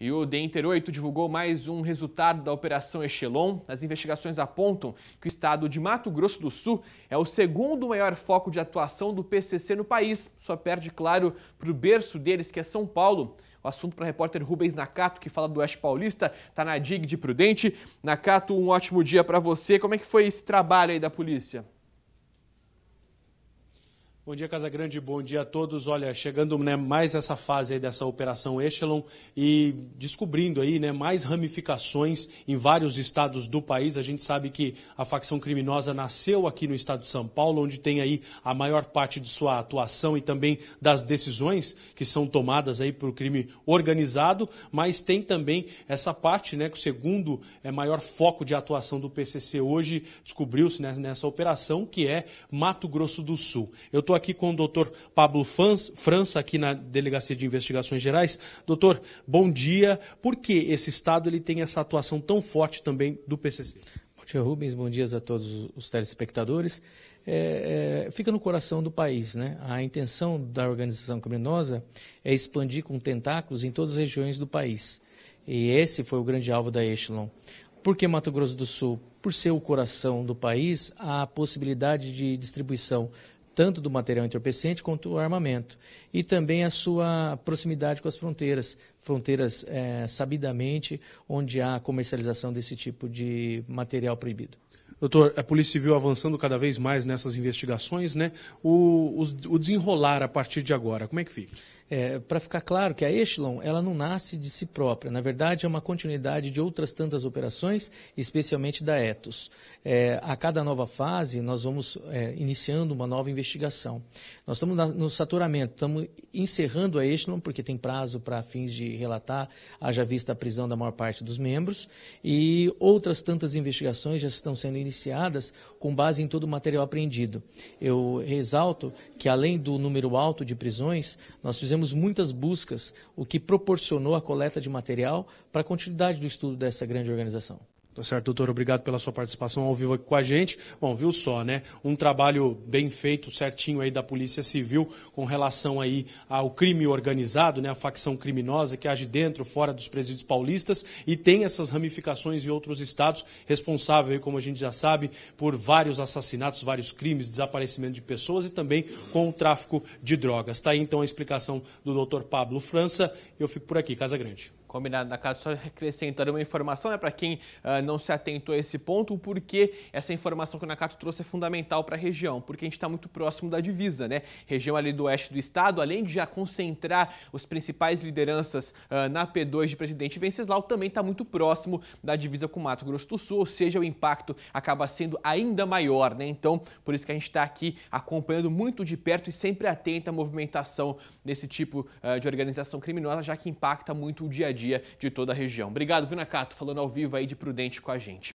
E o Denter 8 divulgou mais um resultado da Operação Echelon. As investigações apontam que o estado de Mato Grosso do Sul é o segundo maior foco de atuação do PCC no país. Só perde, claro, para o berço deles, que é São Paulo. O assunto para o repórter Rubens Nakato, que fala do Oeste Paulista, está na DIG de Prudente. Nakato, um ótimo dia para você. Como é que foi esse trabalho aí da polícia? Bom dia, Casa Grande, bom dia a todos. Olha, chegando né, mais essa fase aí dessa operação Echelon e descobrindo aí né, mais ramificações em vários estados do país. A gente sabe que a facção criminosa nasceu aqui no estado de São Paulo, onde tem aí a maior parte de sua atuação e também das decisões que são tomadas aí por crime organizado, mas tem também essa parte, né, que o segundo é, maior foco de atuação do PCC hoje descobriu-se né, nessa operação, que é Mato Grosso do Sul. Eu tô aqui com o doutor Pablo França, aqui na Delegacia de Investigações Gerais. Doutor, bom dia. Por que esse Estado ele tem essa atuação tão forte também do PCC? Bom dia, Rubens. Bom dia a todos os telespectadores. É, é, fica no coração do país. Né? A intenção da organização criminosa é expandir com tentáculos em todas as regiões do país. E esse foi o grande alvo da Echelon. Por que Mato Grosso do Sul? Por ser o coração do país, a possibilidade de distribuição tanto do material entorpecente quanto do armamento. E também a sua proximidade com as fronteiras, fronteiras é, sabidamente onde há comercialização desse tipo de material proibido. Doutor, a Polícia Civil avançando cada vez mais nessas investigações, né? O, o, o desenrolar a partir de agora, como é que fica? É, Para ficar claro que a Echelon, ela não nasce de si própria. Na verdade, é uma continuidade de outras tantas operações, especialmente da Etos. É, a cada nova fase, nós vamos é, iniciando uma nova investigação. Nós estamos na, no saturamento, estamos encerrando a Echelon, porque tem prazo para fins de relatar, haja vista a prisão da maior parte dos membros, e outras tantas investigações já estão sendo iniciadas iniciadas com base em todo o material apreendido. Eu ressalto que, além do número alto de prisões, nós fizemos muitas buscas, o que proporcionou a coleta de material para a continuidade do estudo dessa grande organização. Tá certo, doutor? Obrigado pela sua participação ao vivo aqui com a gente. Bom, viu só, né? Um trabalho bem feito, certinho aí da Polícia Civil com relação aí ao crime organizado, né? A facção criminosa que age dentro, fora dos presídios paulistas e tem essas ramificações em outros estados, responsável aí, como a gente já sabe, por vários assassinatos, vários crimes, desaparecimento de pessoas e também com o tráfico de drogas. Tá aí então a explicação do doutor Pablo França. Eu fico por aqui, Casa Grande. Combinado, Nakatsu, só acrescentando uma informação né, para quem uh, não se atentou a esse ponto, o porquê essa informação que o Nakatsu trouxe é fundamental para a região, porque a gente está muito próximo da divisa, né? Região ali do oeste do estado, além de já concentrar os principais lideranças uh, na P2 de presidente Venceslau, também está muito próximo da divisa com Mato Grosso do Sul, ou seja, o impacto acaba sendo ainda maior, né? Então, por isso que a gente está aqui acompanhando muito de perto e sempre atento à movimentação desse tipo uh, de organização criminosa, já que impacta muito o dia a dia dia de toda a região. Obrigado, Vinacato, falando ao vivo aí de Prudente com a gente.